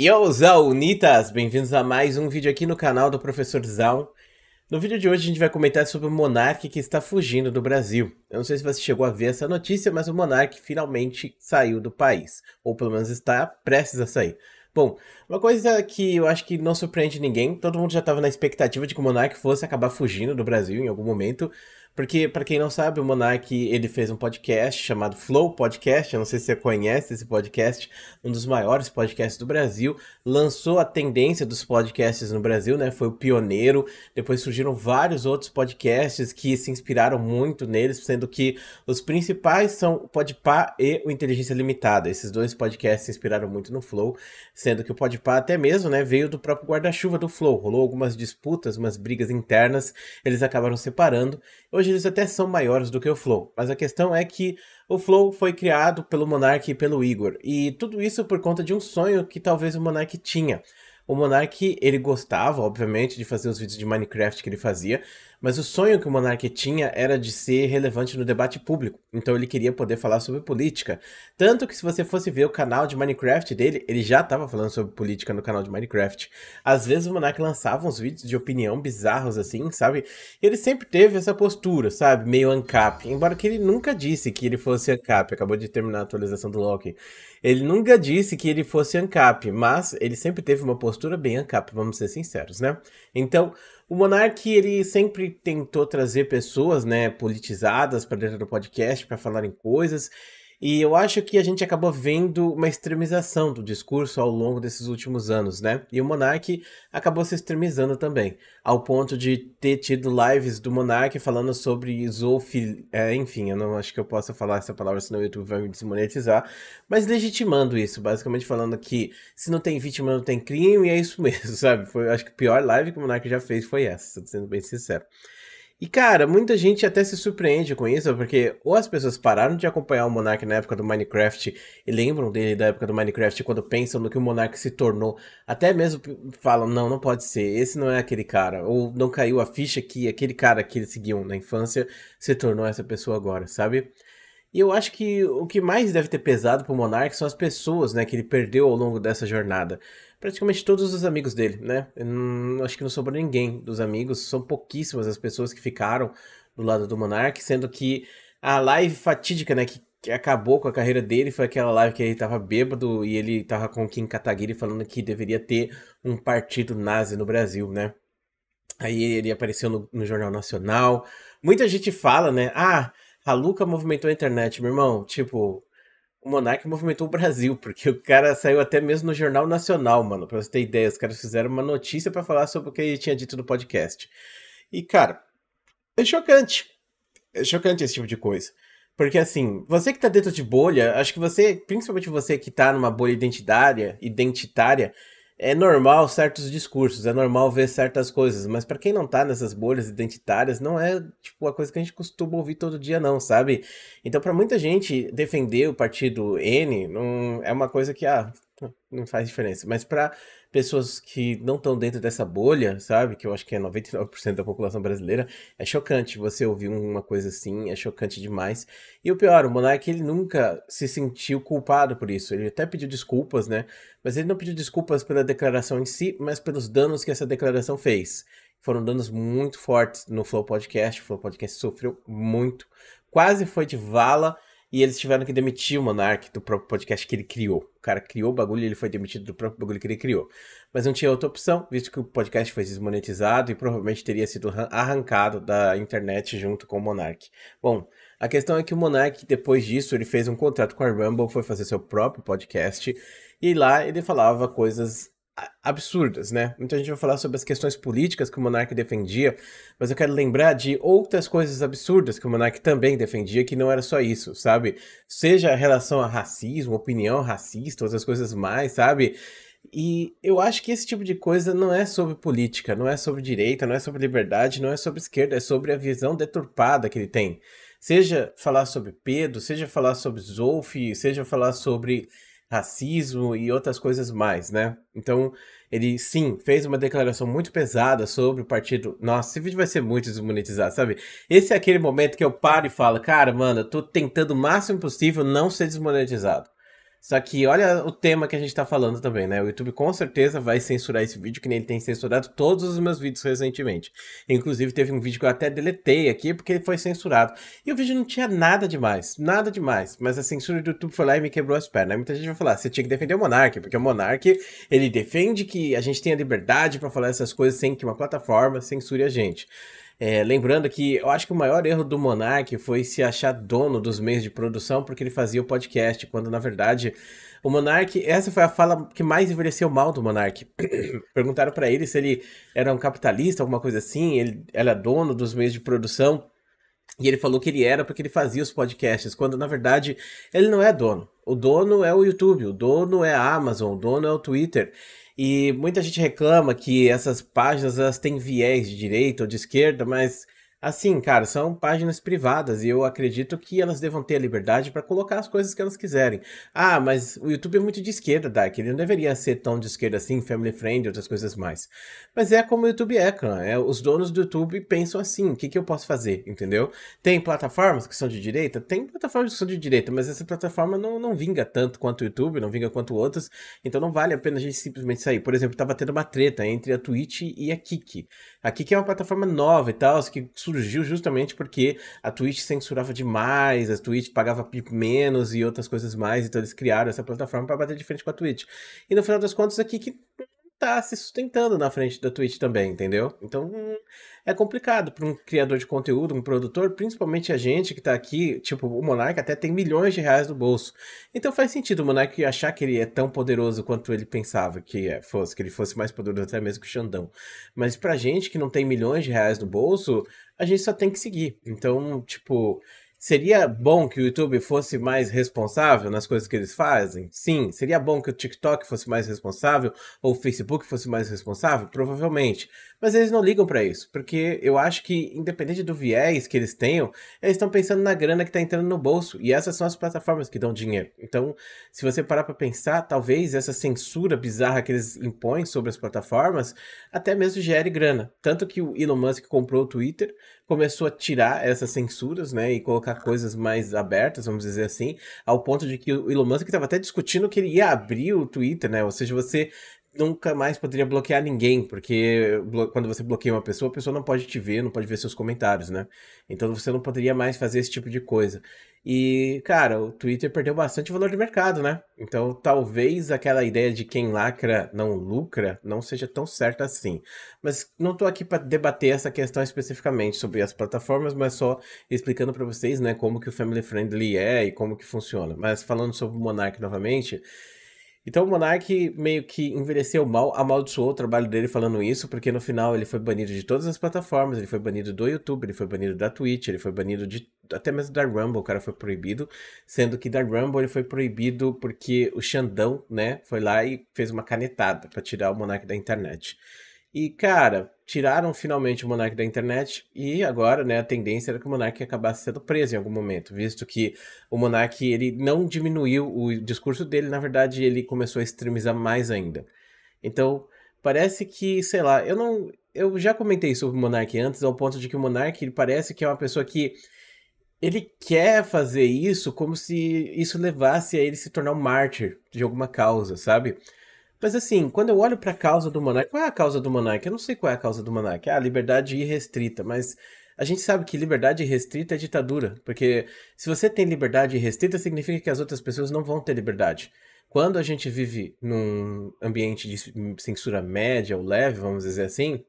Yo, Zaunitas! Bem-vindos a mais um vídeo aqui no canal do Professor Zaun. No vídeo de hoje a gente vai comentar sobre o Monark que está fugindo do Brasil. Eu não sei se você chegou a ver essa notícia, mas o Monark finalmente saiu do país. Ou pelo menos está prestes a sair. Bom, uma coisa que eu acho que não surpreende ninguém, todo mundo já estava na expectativa de que o Monark fosse acabar fugindo do Brasil em algum momento, porque, para quem não sabe, o Monark, ele fez um podcast chamado Flow Podcast, eu não sei se você conhece esse podcast, um dos maiores podcasts do Brasil, lançou a tendência dos podcasts no Brasil, né, foi o pioneiro, depois surgiram vários outros podcasts que se inspiraram muito neles, sendo que os principais são o Podpah e o Inteligência Limitada, esses dois podcasts se inspiraram muito no Flow, sendo que o Podpah até mesmo, né, veio do próprio guarda-chuva do Flow, rolou algumas disputas, umas brigas internas, eles acabaram separando, hoje hoje eles até são maiores do que o Flow, mas a questão é que o Flow foi criado pelo Monark e pelo Igor, e tudo isso por conta de um sonho que talvez o Monark tinha, o Monark, ele gostava, obviamente, de fazer os vídeos de Minecraft que ele fazia, mas o sonho que o Monark tinha era de ser relevante no debate público, então ele queria poder falar sobre política. Tanto que se você fosse ver o canal de Minecraft dele, ele já estava falando sobre política no canal de Minecraft. Às vezes o Monark lançava uns vídeos de opinião bizarros assim, sabe? E ele sempre teve essa postura, sabe? Meio ANCAP, embora que ele nunca disse que ele fosse ANCAP, acabou de terminar a atualização do Loki. Ele nunca disse que ele fosse ANCAP, mas ele sempre teve uma postura bem ANCAP, vamos ser sinceros, né? Então, o Monark, ele sempre tentou trazer pessoas, né, politizadas para dentro do podcast para falarem coisas. E eu acho que a gente acabou vendo uma extremização do discurso ao longo desses últimos anos, né? E o Monark acabou se extremizando também, ao ponto de ter tido lives do Monark falando sobre Zoufi, É, enfim, eu não acho que eu possa falar essa palavra, senão o YouTube vai me desmonetizar. Mas legitimando isso, basicamente falando que se não tem vítima, não tem crime, é isso mesmo, sabe? Foi, acho que a pior live que o Monark já fez foi essa, sendo bem sincero. E, cara, muita gente até se surpreende com isso, porque ou as pessoas pararam de acompanhar o Monark na época do Minecraft e lembram dele da época do Minecraft quando pensam no que o Monark se tornou. Até mesmo falam, não, não pode ser, esse não é aquele cara. Ou não caiu a ficha que aquele cara que eles seguiam na infância se tornou essa pessoa agora, sabe? E eu acho que o que mais deve ter pesado pro Monark são as pessoas, né, que ele perdeu ao longo dessa jornada praticamente todos os amigos dele, né? Não, acho que não sobrou ninguém dos amigos, são pouquíssimas as pessoas que ficaram do lado do Monark, sendo que a live fatídica, né, que, que acabou com a carreira dele, foi aquela live que ele tava bêbado e ele tava com Kim Kataguiri falando que deveria ter um partido nazi no Brasil, né? Aí ele apareceu no, no Jornal Nacional. Muita gente fala, né? Ah, a Luca movimentou a internet, meu irmão. Tipo, o Monark movimentou o Brasil, porque o cara saiu até mesmo no Jornal Nacional, mano, pra você ter ideia. Os caras fizeram uma notícia para falar sobre o que ele tinha dito no podcast. E, cara, é chocante. É chocante esse tipo de coisa. Porque, assim, você que tá dentro de bolha, acho que você, principalmente você que tá numa bolha identitária, identitária, é normal certos discursos, é normal ver certas coisas, mas para quem não tá nessas bolhas identitárias, não é tipo a coisa que a gente costuma ouvir todo dia não, sabe? Então para muita gente defender o partido N não é uma coisa que ah, não faz diferença, mas para pessoas que não estão dentro dessa bolha, sabe? Que eu acho que é 99% da população brasileira. É chocante você ouvir uma coisa assim, é chocante demais. E o pior, o Monark ele nunca se sentiu culpado por isso. Ele até pediu desculpas, né? Mas ele não pediu desculpas pela declaração em si, mas pelos danos que essa declaração fez. Foram danos muito fortes no Flow Podcast. O Flow Podcast sofreu muito. Quase foi de vala e eles tiveram que demitir o Monark do próprio podcast que ele criou. O cara criou o bagulho e ele foi demitido do próprio bagulho que ele criou. Mas não tinha outra opção, visto que o podcast foi desmonetizado e provavelmente teria sido arrancado da internet junto com o Monark. Bom, a questão é que o Monark, depois disso, ele fez um contrato com a Rumble, foi fazer seu próprio podcast. E lá ele falava coisas absurdas, né? Muita gente vai falar sobre as questões políticas que o monarca defendia, mas eu quero lembrar de outras coisas absurdas que o monarca também defendia, que não era só isso, sabe? Seja a relação a racismo, opinião racista, outras coisas mais, sabe? E eu acho que esse tipo de coisa não é sobre política, não é sobre direita, não é sobre liberdade, não é sobre esquerda, é sobre a visão deturpada que ele tem. Seja falar sobre Pedro, seja falar sobre Zolfi, seja falar sobre racismo e outras coisas mais, né? Então, ele sim fez uma declaração muito pesada sobre o partido. Nossa, esse vídeo vai ser muito desmonetizado, sabe? Esse é aquele momento que eu paro e falo, cara, mano, eu tô tentando o máximo possível não ser desmonetizado. Só que olha o tema que a gente tá falando também, né? O YouTube com certeza vai censurar esse vídeo, que nem ele tem censurado todos os meus vídeos recentemente. Inclusive teve um vídeo que eu até deletei aqui, porque ele foi censurado. E o vídeo não tinha nada demais, nada demais. Mas a censura do YouTube foi lá e me quebrou as pernas. Né? muita gente vai falar, ah, você tinha que defender o Monark, porque o Monark, ele defende que a gente tenha liberdade para falar essas coisas sem que uma plataforma censure a gente. É, lembrando que eu acho que o maior erro do Monark foi se achar dono dos meios de produção porque ele fazia o podcast, quando na verdade o Monark, essa foi a fala que mais envelheceu mal do Monark. Perguntaram para ele se ele era um capitalista, alguma coisa assim, ele era dono dos meios de produção. E ele falou que ele era porque ele fazia os podcasts, quando na verdade ele não é dono. O dono é o YouTube, o dono é a Amazon, o dono é o Twitter. E muita gente reclama que essas páginas elas têm viés de direita ou de esquerda, mas Assim, cara, são páginas privadas e eu acredito que elas devam ter a liberdade para colocar as coisas que elas quiserem. Ah, mas o YouTube é muito de esquerda, Dark. Ele não deveria ser tão de esquerda assim, family friend e outras coisas mais. Mas é como o YouTube é, cara. É, os donos do YouTube pensam assim: o que, que eu posso fazer, entendeu? Tem plataformas que são de direita? Tem plataformas que são de direita, mas essa plataforma não, não vinga tanto quanto o YouTube, não vinga quanto outras. Então não vale a pena a gente simplesmente sair. Por exemplo, estava tendo uma treta entre a Twitch e a Kik. A Kik é uma plataforma nova e tal, que surgiu justamente porque a Twitch censurava demais, a Twitch pagava menos e outras coisas mais, então eles criaram essa plataforma para bater de frente com a Twitch. E no final das contas, aqui que tá se sustentando na frente da Twitch também, entendeu? Então é complicado para um criador de conteúdo, um produtor, principalmente a gente que tá aqui, tipo, o Monark até tem milhões de reais no bolso. Então faz sentido o Monark achar que ele é tão poderoso quanto ele pensava que é, fosse, que ele fosse mais poderoso até mesmo que o Xandão. Mas pra gente que não tem milhões de reais no bolso, a gente só tem que seguir. Então, tipo, Seria bom que o YouTube fosse mais responsável nas coisas que eles fazem? Sim. Seria bom que o TikTok fosse mais responsável? Ou o Facebook fosse mais responsável? Provavelmente. Mas eles não ligam para isso, porque eu acho que, independente do viés que eles tenham, eles estão pensando na grana que está entrando no bolso. E essas são as plataformas que dão dinheiro. Então, se você parar para pensar, talvez essa censura bizarra que eles impõem sobre as plataformas até mesmo gere grana. Tanto que o Elon Musk comprou o Twitter, começou a tirar essas censuras, né, e colocar coisas mais abertas, vamos dizer assim, ao ponto de que o Elon Musk estava até discutindo que ele ia abrir o Twitter, né? Ou seja, você nunca mais poderia bloquear ninguém, porque quando você bloqueia uma pessoa, a pessoa não pode te ver, não pode ver seus comentários, né? Então você não poderia mais fazer esse tipo de coisa. E, cara, o Twitter perdeu bastante valor de mercado, né? Então talvez aquela ideia de quem lacra não lucra não seja tão certa assim. Mas não tô aqui para debater essa questão especificamente sobre as plataformas, mas só explicando para vocês, né, como que o Family Friendly é e como que funciona. Mas falando sobre o Monark novamente, então o Monark meio que envelheceu mal, amaldiçoou o trabalho dele falando isso, porque no final ele foi banido de todas as plataformas, ele foi banido do YouTube, ele foi banido da Twitch, ele foi banido de até mesmo da Rumble, o cara foi proibido, sendo que da Rumble ele foi proibido porque o Xandão, né, foi lá e fez uma canetada para tirar o Monark da internet. E, cara, tiraram finalmente o Monark da internet e agora, né, a tendência era que o Monark acabasse sendo preso em algum momento, visto que o Monark, ele não diminuiu o discurso dele, na verdade, ele começou a extremizar mais ainda. Então, parece que, sei lá, eu não... Eu já comentei sobre o Monark antes, ao ponto de que o Monark, ele parece que é uma pessoa que ele quer fazer isso como se isso levasse a ele se tornar um mártir de alguma causa, sabe? Mas assim, quando eu olho para a causa do Monarca qual é a causa do Monarca Eu não sei qual é a causa do Monarca É a liberdade irrestrita, mas a gente sabe que liberdade restrita é ditadura, porque se você tem liberdade restrita, significa que as outras pessoas não vão ter liberdade. Quando a gente vive num ambiente de censura média ou leve, vamos dizer assim,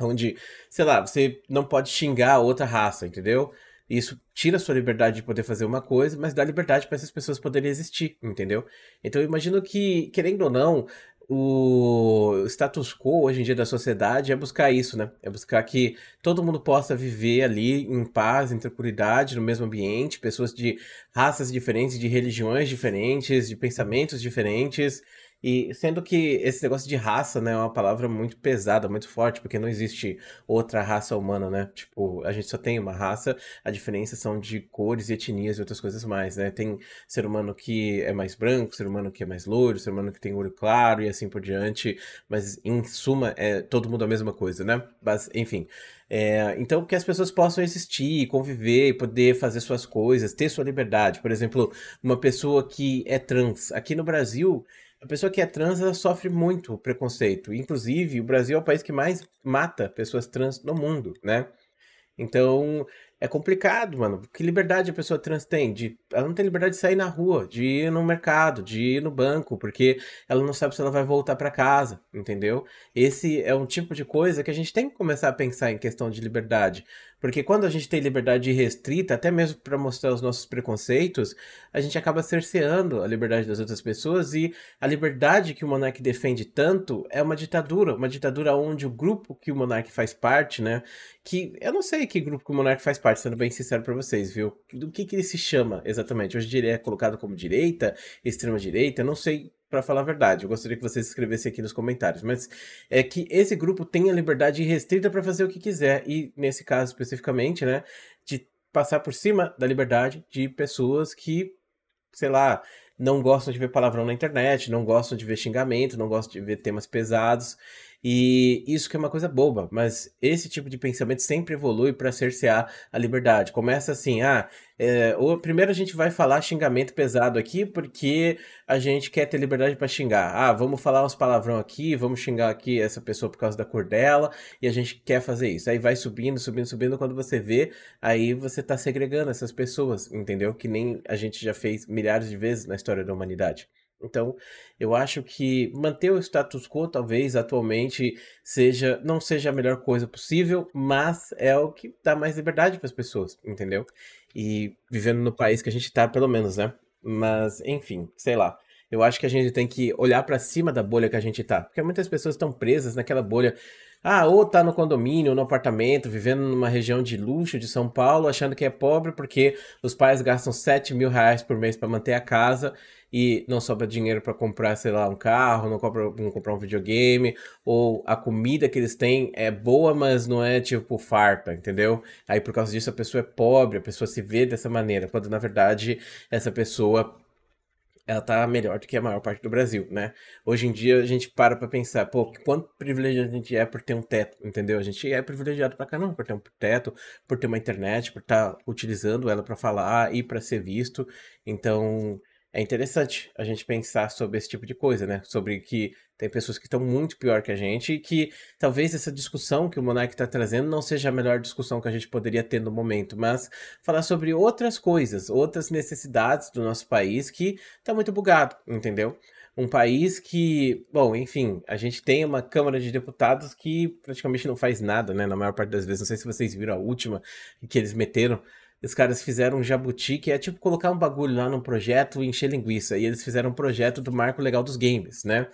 onde, sei lá, você não pode xingar outra raça, entendeu? Isso tira a sua liberdade de poder fazer uma coisa, mas dá liberdade para essas pessoas poderem existir, entendeu? Então eu imagino que, querendo ou não, o status quo hoje em dia da sociedade é buscar isso, né? É buscar que todo mundo possa viver ali em paz, em tranquilidade, no mesmo ambiente, pessoas de raças diferentes, de religiões diferentes, de pensamentos diferentes. E sendo que esse negócio de raça, né, é uma palavra muito pesada, muito forte, porque não existe outra raça humana, né? Tipo, a gente só tem uma raça, a diferença são de cores, etnias e outras coisas mais, né? Tem ser humano que é mais branco, ser humano que é mais loiro, ser humano que tem olho claro e assim por diante, mas em suma é todo mundo a mesma coisa, né? Mas, enfim. É, então, que as pessoas possam existir, conviver, poder fazer suas coisas, ter sua liberdade. Por exemplo, uma pessoa que é trans. Aqui no Brasil, a pessoa que é trans, ela sofre muito preconceito. Inclusive, o Brasil é o país que mais mata pessoas trans no mundo, né? Então, é complicado, mano. Que liberdade a pessoa trans tem? De, ela não tem liberdade de sair na rua, de ir no mercado, de ir no banco, porque ela não sabe se ela vai voltar para casa, entendeu? Esse é um tipo de coisa que a gente tem que começar a pensar em questão de liberdade. Porque quando a gente tem liberdade restrita, até mesmo para mostrar os nossos preconceitos, a gente acaba cerceando a liberdade das outras pessoas e a liberdade que o monarca defende tanto é uma ditadura, uma ditadura onde o grupo que o monarca faz parte, né, que eu não sei que grupo que o monarca faz parte, sendo bem sincero para vocês, viu? Do que que ele se chama exatamente? Hoje ele é colocado como direita, extrema direita, não sei para falar a verdade. Eu gostaria que vocês escrevessem aqui nos comentários. Mas é que esse grupo tem a liberdade restrita para fazer o que quiser. E nesse caso especificamente, né? De passar por cima da liberdade de pessoas que, sei lá, não gostam de ver palavrão na internet, não gostam de ver xingamento, não gostam de ver temas pesados. E isso que é uma coisa boba, mas esse tipo de pensamento sempre evolui para cercear a liberdade. Começa assim, ah, é, ou primeiro a gente vai falar xingamento pesado aqui porque a gente quer ter liberdade para xingar. Ah, vamos falar uns palavrão aqui, vamos xingar aqui essa pessoa por causa da cor dela e a gente quer fazer isso. Aí vai subindo, subindo, subindo. Quando você vê, aí você está segregando essas pessoas, entendeu? Que nem a gente já fez milhares de vezes na história da humanidade. Então, eu acho que manter o status quo, talvez, atualmente, seja não seja a melhor coisa possível, mas é o que dá mais liberdade para as pessoas, entendeu? E vivendo no país que a gente está, pelo menos, né? Mas, enfim, sei lá. Eu acho que a gente tem que olhar para cima da bolha que a gente está, Porque muitas pessoas estão presas naquela bolha ah, ou tá no condomínio, ou no apartamento, vivendo numa região de luxo de São Paulo, achando que é pobre porque os pais gastam 7 mil reais por mês para manter a casa e não sobra dinheiro para comprar, sei lá, um carro, não, compra, não comprar um videogame, ou a comida que eles têm é boa, mas não é tipo farta, entendeu? Aí por causa disso a pessoa é pobre, a pessoa se vê dessa maneira, quando na verdade essa pessoa ela tá melhor do que a maior parte do Brasil, né? Hoje em dia a gente para pra pensar, pô, quanto privilegiado a gente é por ter um teto, entendeu? A gente é privilegiado pra caramba por ter um teto, por ter uma internet, por estar tá utilizando ela para falar e para ser visto. Então, é interessante a gente pensar sobre esse tipo de coisa, né? Sobre que tem pessoas que estão muito pior que a gente e que talvez essa discussão que o Monark está trazendo não seja a melhor discussão que a gente poderia ter no momento, mas falar sobre outras coisas, outras necessidades do nosso país que está muito bugado, entendeu? um país que, bom, enfim, a gente tem uma Câmara de Deputados que praticamente não faz nada, né? Na maior parte das vezes, não sei se vocês viram a última que eles meteram. Os caras fizeram um jabuti, que é tipo colocar um bagulho lá num projeto e encher linguiça. E eles fizeram um projeto do marco legal dos games, né?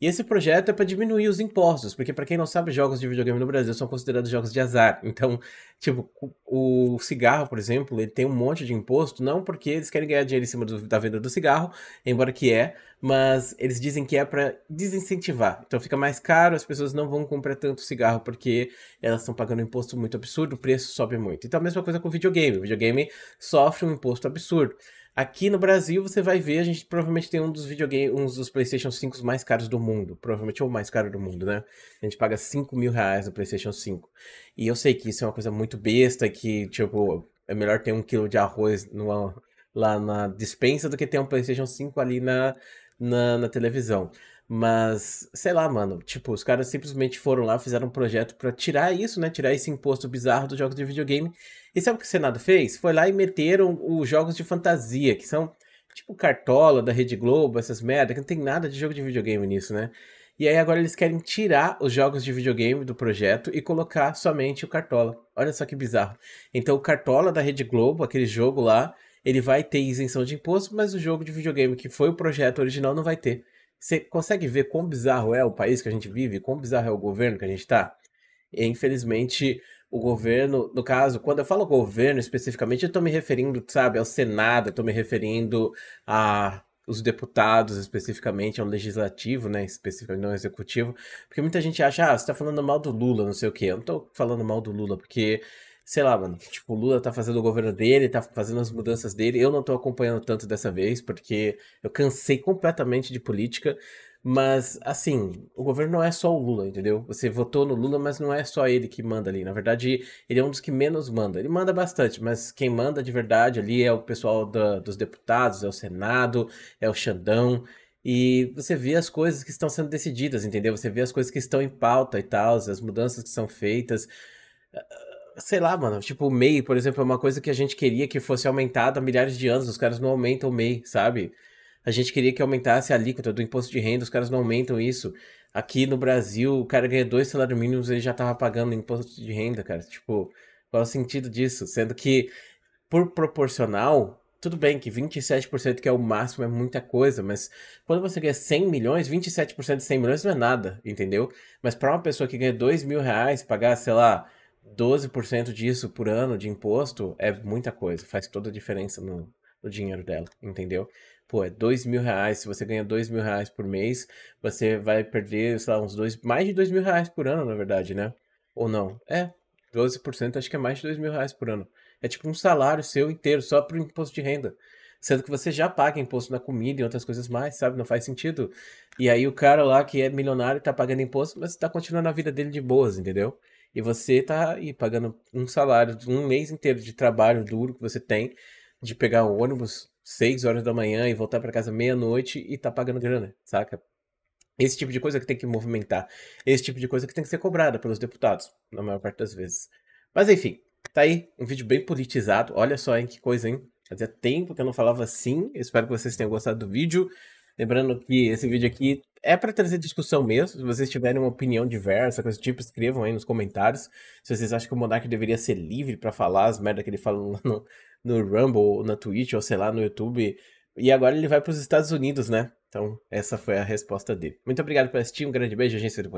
E esse projeto é para diminuir os impostos, porque para quem não sabe, jogos de videogame no Brasil são considerados jogos de azar. Então, tipo, o cigarro, por exemplo, ele tem um monte de imposto, não porque eles querem ganhar dinheiro em cima do, da venda do cigarro, embora que é, mas eles dizem que é para desincentivar. Então fica mais caro, as pessoas não vão comprar tanto cigarro porque elas estão pagando um imposto muito absurdo, o preço sobe muito. Então a mesma coisa com o videogame. O videogame sofre um imposto absurdo. Aqui no Brasil você vai ver, a gente provavelmente tem um dos videogames, um dos PlayStation 5 mais caros do mundo. Provavelmente é o mais caro do mundo, né? A gente paga 5 mil reais no PlayStation 5. E eu sei que isso é uma coisa muito besta, que, tipo, é melhor ter um quilo de arroz numa, lá na dispensa do que ter um PlayStation 5 ali na, na, na televisão. Mas, sei lá, mano, tipo, os caras simplesmente foram lá, fizeram um projeto para tirar isso, né? Tirar esse imposto bizarro dos jogos de videogame. E sabe o que o Senado fez? Foi lá e meteram os jogos de fantasia, que são tipo Cartola, da Rede Globo, essas merda, que não tem nada de jogo de videogame nisso, né? E aí agora eles querem tirar os jogos de videogame do projeto e colocar somente o Cartola. Olha só que bizarro. Então o Cartola da Rede Globo, aquele jogo lá, ele vai ter isenção de imposto, mas o jogo de videogame que foi o projeto original não vai ter. Você consegue ver quão bizarro é o país que a gente vive, quão bizarro é o governo que a gente está? Infelizmente, o governo, no caso, quando eu falo governo especificamente, eu estou me referindo, sabe, ao Senado, estou me referindo a os deputados especificamente, ao legislativo, né, especificamente não executivo, porque muita gente acha, ah, você tá falando mal do Lula, não sei o quê. Eu não estou falando mal do Lula, porque sei lá, mano, tipo, o Lula tá fazendo o governo dele, tá fazendo as mudanças dele. Eu não tô acompanhando tanto dessa vez, porque eu cansei completamente de política. Mas, assim, o governo não é só o Lula, entendeu? Você votou no Lula, mas não é só ele que manda ali. Na verdade, ele é um dos que menos manda. Ele manda bastante, mas quem manda de verdade ali é o pessoal da, dos deputados, é o Senado, é o Xandão. E você vê as coisas que estão sendo decididas, entendeu? Você vê as coisas que estão em pauta e tal, as mudanças que são feitas sei lá, mano, tipo, o MEI, por exemplo, é uma coisa que a gente queria que fosse aumentada há milhares de anos, os caras não aumentam o MEI, sabe? A gente queria que aumentasse a alíquota do imposto de renda, os caras não aumentam isso. Aqui no Brasil, o cara ganha dois salários mínimos, ele já tava pagando imposto de renda, cara. Tipo, qual é o sentido disso? Sendo que, por proporcional, tudo bem que 27% que é o máximo é muita coisa, mas quando você ganha 100 milhões, 27% de 100 milhões não é nada, entendeu? Mas para uma pessoa que ganha 2 mil reais, pagar, sei lá, 12% disso por ano de imposto é muita coisa, faz toda a diferença no, no dinheiro dela, entendeu? Pô, é dois mil reais. Se você ganha dois mil reais por mês, você vai perder, sei lá, uns dois, mais de dois mil reais por ano, na verdade, né? Ou não? É, 12% acho que é mais de dois mil reais por ano. É tipo um salário seu inteiro, só pro imposto de renda. Sendo que você já paga imposto na comida e outras coisas mais, sabe? Não faz sentido. E aí o cara lá que é milionário tá pagando imposto, mas tá continuando a vida dele de boas, entendeu? E você tá aí pagando um salário, um mês inteiro de trabalho duro que você tem, de pegar um ônibus 6 horas da manhã e voltar para casa meia-noite e tá pagando grana, saca? Esse tipo de coisa que tem que movimentar. Esse tipo de coisa que tem que ser cobrada pelos deputados, na maior parte das vezes. Mas enfim, tá aí um vídeo bem politizado. Olha só, hein, que coisa, hein? Fazia tempo que eu não falava assim. Espero que vocês tenham gostado do vídeo. Lembrando que esse vídeo aqui é para trazer discussão mesmo. Se vocês tiverem uma opinião diversa, coisa do tipo, escrevam aí nos comentários. Se vocês acham que o Monark deveria ser livre para falar as merdas que ele fala no, no Rumble, ou na Twitch, ou sei lá, no YouTube. E agora ele vai para os Estados Unidos, né? Então, essa foi a resposta dele. Muito obrigado por assistir, um grande beijo, agência do